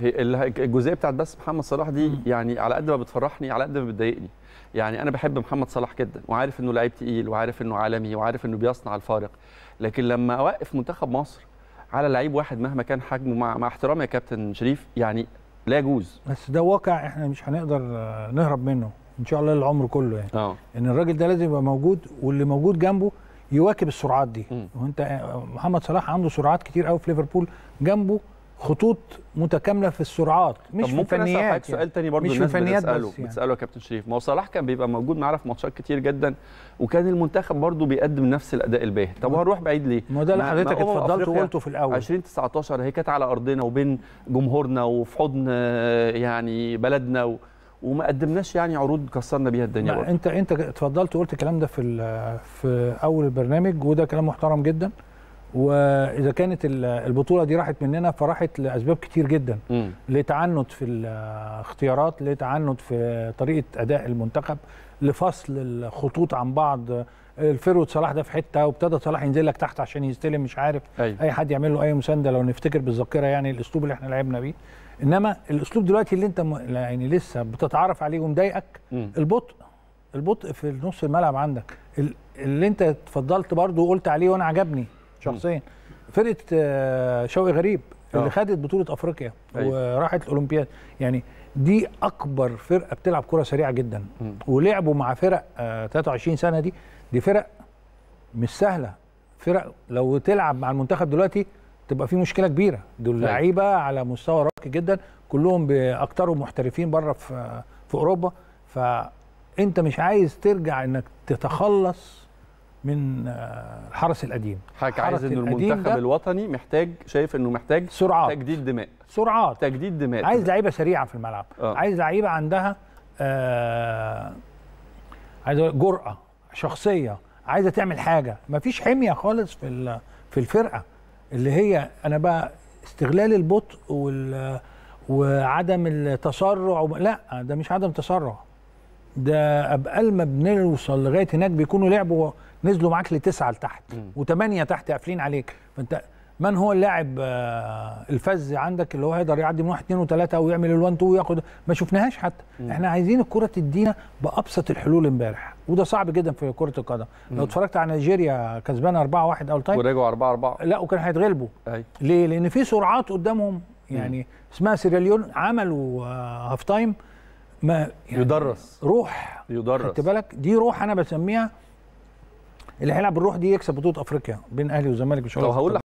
الجزئيه بتاعت بس محمد صلاح دي مم. يعني على قد ما بتفرحني على قد ما بتضايقني يعني انا بحب محمد صلاح جدا وعارف انه لعيب تقيل وعارف انه عالمي وعارف انه بيصنع الفارق لكن لما اوقف منتخب مصر على لعيب واحد مهما كان حجمه مع, مع احترامي يا كابتن شريف يعني لا يجوز بس ده واقع احنا مش هنقدر نهرب منه ان شاء الله العمر كله يعني أوه. ان الراجل ده لازم يبقى موجود واللي موجود جنبه يواكب السرعات دي م. وانت محمد صلاح عنده سرعات كتير قوي في ليفربول جنبه خطوط متكامله في السرعات مش طب في ممكن سؤال يعني. تاني برضه الناس بتساله يعني. بتساله يا كابتن شريف ما هو صلاح كان بيبقى موجود معانا في ماتشات كتير جدا وكان المنتخب برضه بيقدم نفس الاداء الباهر طب هنروح بعيد ليه ما ده اللي حضرتك اتفضلت وقلته في الاول 2019 هي كانت على ارضنا وبين جمهورنا وفي حضن آه، يعني بلدنا و... وما قدمناش يعني عروض كسرنا بيها الدنيا برضه انت انت اتفضلت وقلت الكلام ده في في اول البرنامج وده كلام محترم جدا واذا كانت البطوله دي راحت مننا فراحت لاسباب كتير جدا م. لتعنت في الاختيارات لتعنت في طريقه اداء المنتخب لفصل الخطوط عن بعض الفيرود صلاح ده في حته وابتدى صلاح ينزل لك تحت عشان يستلم مش عارف أي. أيوه. اي حد يعمل له اي مسانده لو نفتكر بالذاكره يعني الاسلوب اللي احنا لعبنا بيه انما الاسلوب دلوقتي اللي انت يعني لسه بتتعرف عليه ومضايقك البطء البطء في نص الملعب عندك اللي انت اتفضلت برضه وقلت عليه وانا عجبني شخصيا فرقه آه، شوقي غريب اللي أوه. خدت بطوله افريقيا أيوة. وراحت الاولمبياد يعني دي اكبر فرقه بتلعب كره سريعه جدا م. ولعبوا مع فرق 23 آه، سنه دي دي فرق مش سهله فرق لو تلعب مع المنتخب دلوقتي تبقى في مشكله كبيره دول أيوة. لعيبه على مستوى راقي جدا كلهم باكترهم محترفين بره في آه، في اوروبا فانت مش عايز ترجع انك تتخلص من الحرس آه، القديم حضرتك عايز ان المنتخب الوطني محتاج شايف انه محتاج سرعات تجديد دماء سرعات تجديد دماء عايز لعيبه سريعه في الملعب آه. عايز لعيبه عندها آه عايز جرأه شخصيه عايزه تعمل حاجه مفيش حميه خالص في في الفرقه اللي هي انا بقى استغلال البطء وال وعدم التسرع لا ده مش عدم تسرع ده ابقال ما بنوصل لغايه هناك بيكونوا لعبوا نزلوا معاك لتسعه لتحت وثمانيه تحت قافلين عليك فانت من هو اللاعب آه، الفذ عندك اللي هو هيقدر يعدي من واحد اثنين وثلاثه ويعمل الوان تو وياخد ما شفناهاش حتى مم. احنا عايزين الكره تدينا بابسط الحلول امبارح وده صعب جدا في كره القدم لو اتفرجت على نيجيريا كسبانه 4 1 اول تايم ورجعوا 4 4 لا وكان هيتغلبوا ليه؟ لان في سرعات قدامهم يعني اسمها سيراليون عملوا هاف آه، تايم ما يعني يدرس روح يدرس خدت بالك دي روح انا بسميها اللي هيلعب بالروح دي يكسب بطوله افريقيا بين اهلي وزمالك مش هقول